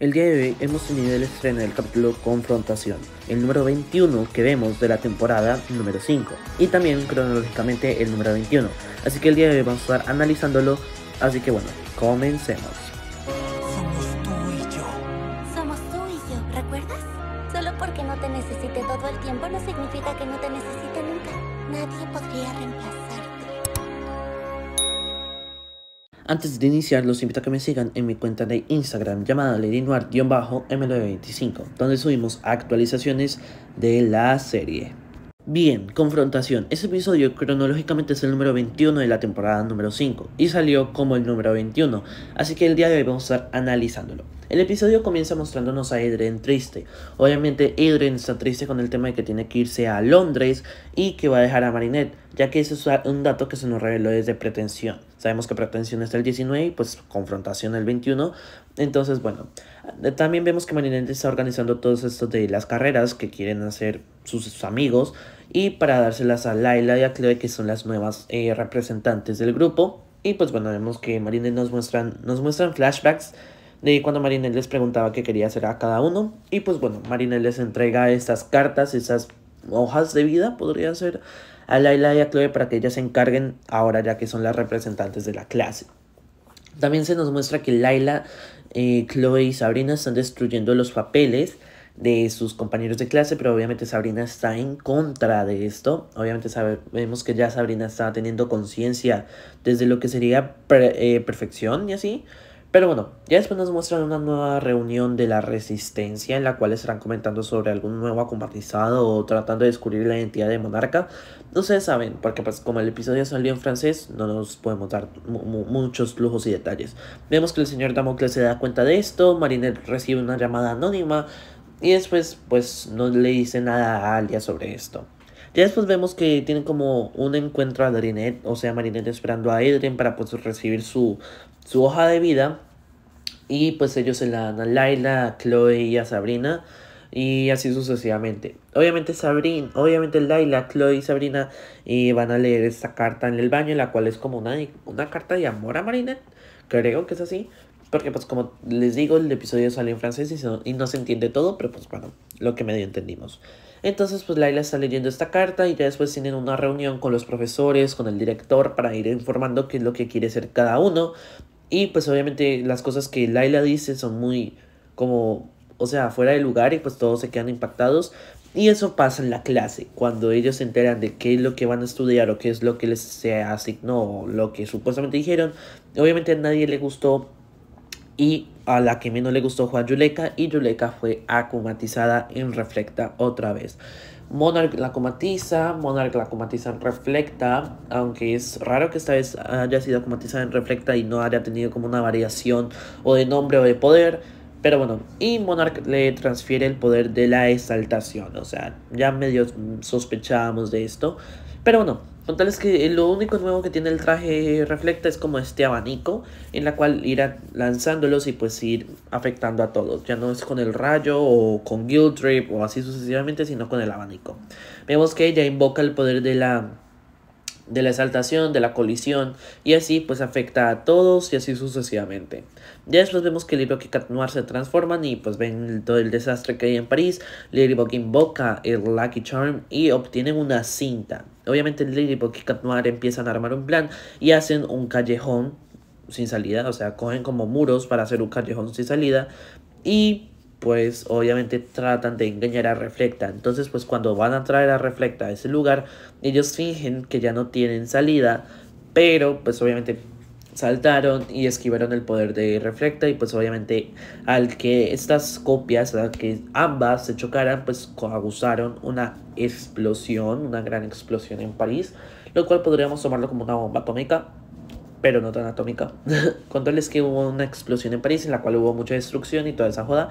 El día de hoy hemos tenido el estreno del capítulo Confrontación, el número 21 que vemos de la temporada número 5, y también cronológicamente el número 21, así que el día de hoy vamos a estar analizándolo, así que bueno, comencemos. Somos tú y yo. Somos tú y yo, ¿recuerdas? Solo porque no te necesite todo el tiempo no significa que no te necesite nunca. Nadie podría reemplazar. Antes de iniciar, los invito a que me sigan en mi cuenta de Instagram llamada ladynoir m 25 donde subimos actualizaciones de la serie. Bien, confrontación. Ese episodio cronológicamente es el número 21 de la temporada número 5 y salió como el número 21, así que el día de hoy vamos a estar analizándolo. El episodio comienza mostrándonos a Edren triste. Obviamente Edren está triste con el tema de que tiene que irse a Londres y que va a dejar a Marinette, ya que eso es un dato que se nos reveló desde Pretensión. Sabemos que Pretensión está el 19 y pues Confrontación el 21. Entonces, bueno, también vemos que Marinette está organizando todos estos de las carreras que quieren hacer sus, amigos y para dárselas a Laila y a Chloe que son las nuevas eh, representantes del grupo. Y pues bueno, vemos que Marinette nos muestran, nos muestran flashbacks de cuando Marinel les preguntaba qué quería hacer a cada uno. Y pues bueno, Marinel les entrega estas cartas, esas hojas de vida, podría ser, a Laila y a Chloe para que ellas se encarguen ahora ya que son las representantes de la clase. También se nos muestra que Laila, eh, Chloe y Sabrina están destruyendo los papeles de sus compañeros de clase, pero obviamente Sabrina está en contra de esto. Obviamente sabemos que ya Sabrina está teniendo conciencia desde lo que sería eh, perfección y así. Pero bueno, ya después nos muestran una nueva reunión de la resistencia en la cual estarán comentando sobre algún nuevo acompañado o tratando de descubrir la identidad de monarca. No se saben, porque pues como el episodio salió en francés, no nos podemos dar muchos lujos y detalles. Vemos que el señor Damocles se da cuenta de esto, Marinette recibe una llamada anónima y después pues no le dice nada a Alia sobre esto. Ya después vemos que tienen como un encuentro a Marinette, o sea, Marinette esperando a Adrien para pues, recibir su, hoja de vida. Y pues ellos se la dan a Laila, a Chloe y a Sabrina. Y así sucesivamente. Obviamente Sabrina, obviamente Laila, Chloe y Sabrina van a leer esta carta en el baño, la cual es como una, una carta de amor a Marinette. Creo que es así. Porque pues como les digo, el episodio sale en francés y, y no se entiende todo, pero pues bueno, lo que medio entendimos. Entonces, pues Laila está leyendo esta carta y ya después tienen una reunión con los profesores, con el director, para ir informando qué es lo que quiere ser cada uno. Y pues obviamente las cosas que Laila dice son muy como, o sea, fuera de lugar y pues todos se quedan impactados. Y eso pasa en la clase, cuando ellos se enteran de qué es lo que van a estudiar o qué es lo que les se asignó o lo que supuestamente dijeron. Obviamente a nadie le gustó y a la que menos le gustó fue a Yuleka y Yuleka fue acumatizada en Reflecta otra vez. Monarch la acomatiza, Monarch la acumatiza en Reflecta, aunque es raro que esta vez haya sido acumatizada en Reflecta y no haya tenido como una variación o de nombre o de poder. Pero bueno, y Monarch le transfiere el poder de la exaltación. O sea, ya medio sospechábamos de esto. Pero bueno, con es que lo único nuevo que tiene el traje reflecta es como este abanico en la cual irá lanzándolos y pues ir afectando a todos. Ya no es con el rayo o con Guild Trip o así sucesivamente, sino con el abanico. Vemos que ella invoca el poder de la de la exaltación, de la colisión, y así pues afecta a todos y así sucesivamente. Ya después vemos que Lily y Cat Noir se transforman y pues ven todo el desastre que hay en París. Ladybug invoca el Lucky Charm y obtienen una cinta. Obviamente Lily y Cat Noir empiezan a armar un plan y hacen un callejón sin salida, o sea, cogen como muros para hacer un callejón sin salida y pues obviamente tratan de engañar a Reflecta. Entonces, pues cuando van a traer a Reflecta a ese lugar, ellos fingen que ya no tienen salida, pero pues obviamente saltaron y esquivaron el poder de Reflecta y pues obviamente al que estas copias, al que ambas se chocaran, pues abusaron una explosión, una gran explosión en París, lo cual podríamos tomarlo como una bomba atómica, pero no tan atómica. Contarles que hubo una explosión en París en la cual hubo mucha destrucción y toda esa joda,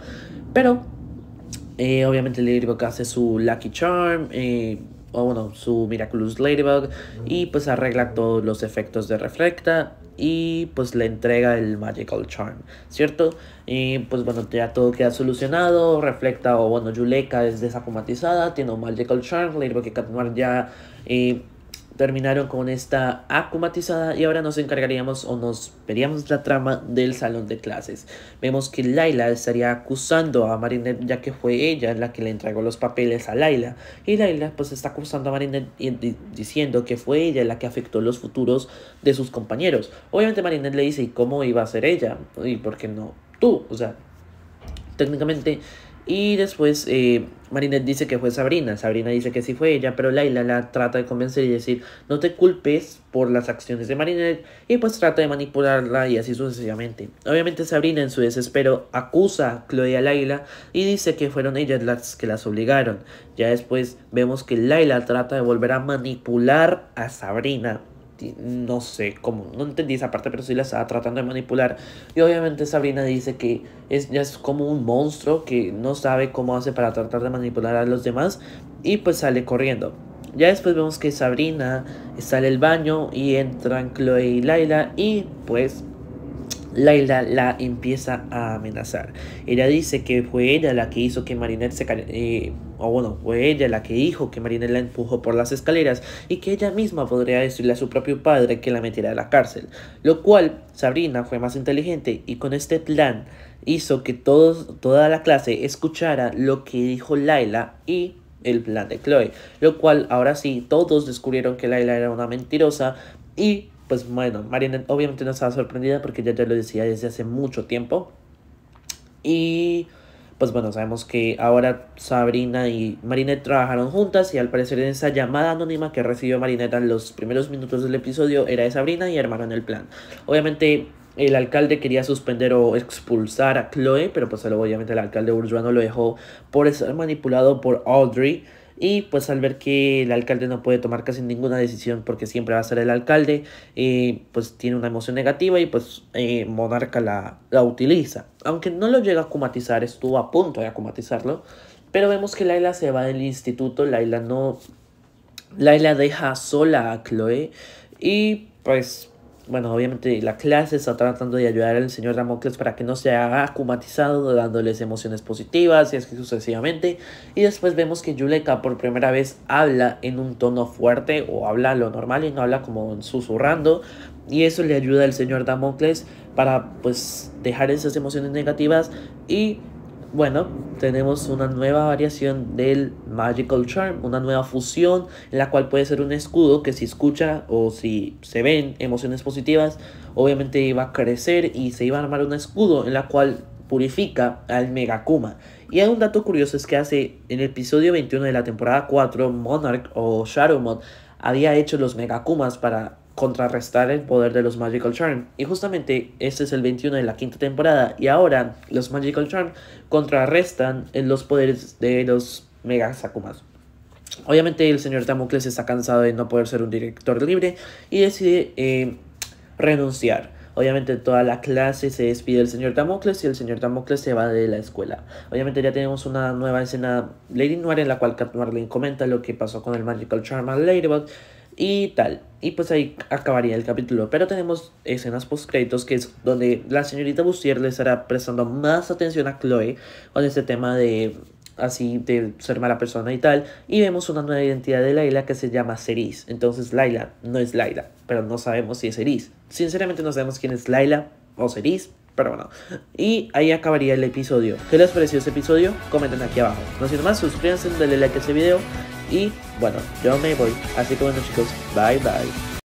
pero eh, obviamente Ladybug hace su Lucky Charm, eh, o bueno, su Miraculous Ladybug, y pues arregla todos los efectos de Reflecta y pues le entrega el Magical Charm, ¿cierto? Y pues bueno, ya todo queda solucionado, Reflecta o bueno, Yuleka es desacomatizada, tiene un Magical Charm, Ladybug y Noir ya... Eh, terminaron con esta acumatizada y ahora nos encargaríamos o nos veríamos la trama del salón de clases. Vemos que Laila estaría acusando a Marinette ya que fue ella la que le entregó los papeles a Laila y Laila pues está acusando a Marinette diciendo que fue ella la que afectó los futuros de sus compañeros. Obviamente Marinette le dice ¿y cómo iba a ser ella? ¿Y por qué no tú? O sea, técnicamente y después eh, Marinette dice que fue Sabrina, Sabrina dice que sí fue ella, pero Laila la trata de convencer y decir, no te culpes por las acciones de Marinette, y pues trata de manipularla y así sucesivamente. Obviamente Sabrina en su desespero acusa a Chloe y a Laila y dice que fueron ellas las que las obligaron. Ya después vemos que Laila trata de volver a manipular a Sabrina no sé cómo, no entendí esa parte, pero sí la estaba tratando de manipular. Y obviamente Sabrina dice que es, ya es como un monstruo que no sabe cómo hace para tratar de manipular a los demás y pues sale corriendo. Ya después vemos que Sabrina sale el baño y entran Chloe y Laila y pues Laila la empieza a amenazar. Ella dice que fue ella la que hizo que Marinette se... Eh, o bueno, fue ella la que dijo que Marinette la empujó por las escaleras y que ella misma podría decirle a su propio padre que la metiera a la cárcel. Lo cual Sabrina fue más inteligente y con este plan hizo que todos, toda la clase escuchara lo que dijo Laila y el plan de Chloe. Lo cual ahora sí todos descubrieron que Laila era una mentirosa y pues bueno, Marinette obviamente no estaba sorprendida porque ya te lo decía desde hace mucho tiempo. Y pues bueno, sabemos que ahora Sabrina y Marinette trabajaron juntas y al parecer en esa llamada anónima que recibió Marinette en los primeros minutos del episodio era de Sabrina y armaron el plan. Obviamente el alcalde quería suspender o expulsar a Chloe, pero pues obviamente el alcalde urbano lo dejó por ser manipulado por Audrey y pues al ver que el alcalde no puede tomar casi ninguna decisión porque siempre va a ser el alcalde, eh, pues tiene una emoción negativa y pues eh, Monarca la, la utiliza. Aunque no lo llega a acumatizar, estuvo a punto de acumatizarlo, pero vemos que Laila se va del instituto, Laila no... Laila deja sola a Chloe y pues bueno, obviamente la clase está tratando de ayudar al señor Damocles para que no se haga acumatizado, dándoles emociones positivas y así sucesivamente. Y después vemos que Yuleka por primera vez habla en un tono fuerte o habla lo normal y no habla como susurrando. Y eso le ayuda al señor Damocles para pues dejar esas emociones negativas y bueno, tenemos una nueva variación del Magical Charm, una nueva fusión en la cual puede ser un escudo que si escucha o si se ven emociones positivas, obviamente iba a crecer y se iba a armar un escudo en la cual purifica al Megakuma. Y hay un dato curioso es que hace en el episodio 21 de la temporada 4, Monarch o Shadowmon había hecho los Megakumas para contrarrestar el poder de los Magical Charm. Y justamente este es el 21 de la quinta temporada. Y ahora los Magical Charm contrarrestan los poderes de los Mega Sakumas. Obviamente el señor Damocles está cansado de no poder ser un director libre y decide eh, renunciar. Obviamente toda la clase se despide del señor Damocles y el señor Damocles se va de la escuela. Obviamente ya tenemos una nueva escena Lady Noir en la cual Cat Marlin comenta lo que pasó con el Magical Charm a Ladybug y tal. Y pues ahí acabaría el capítulo. Pero tenemos escenas post-créditos que es donde la señorita Bustier le estará prestando más atención a Chloe con este tema de así de ser mala persona y tal. Y vemos una nueva identidad de Laila que se llama Ceris. Entonces Laila no es Laila, pero no sabemos si es Ceris. Sinceramente no sabemos quién es Laila o Ceris, pero bueno. Y ahí acabaría el episodio. ¿Qué les pareció ese episodio? Comenten aquí abajo. No sin más, suscríbanse, denle like a este video y bueno, yo me voy. Así que bueno chicos, bye bye.